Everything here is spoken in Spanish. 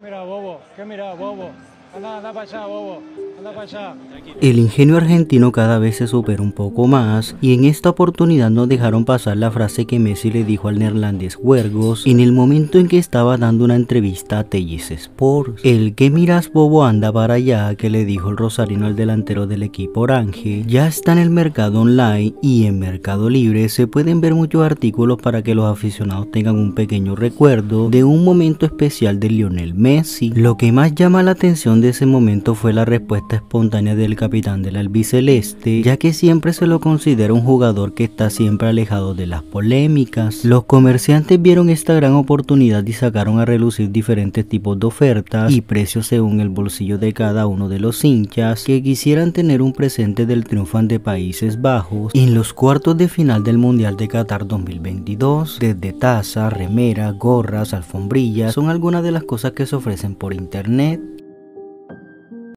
Mira, bobo, ¿qué mira, bobo? Anda, anda para allá, bobo. El ingenio argentino cada vez se supera un poco más y en esta oportunidad no dejaron pasar la frase que Messi le dijo al neerlandés Huergos en el momento en que estaba dando una entrevista a Tellis Sports. El que miras bobo anda para allá que le dijo el rosarino al delantero del equipo orange ya está en el mercado online y en Mercado Libre se pueden ver muchos artículos para que los aficionados tengan un pequeño recuerdo de un momento especial de Lionel Messi. Lo que más llama la atención de ese momento fue la respuesta espontánea del capitán del albiceleste, ya que siempre se lo considera un jugador que está siempre alejado de las polémicas. Los comerciantes vieron esta gran oportunidad y sacaron a relucir diferentes tipos de ofertas y precios según el bolsillo de cada uno de los hinchas que quisieran tener un presente del triunfante Países Bajos en los cuartos de final del Mundial de Qatar 2022. Desde taza, remera, gorras, alfombrillas son algunas de las cosas que se ofrecen por internet.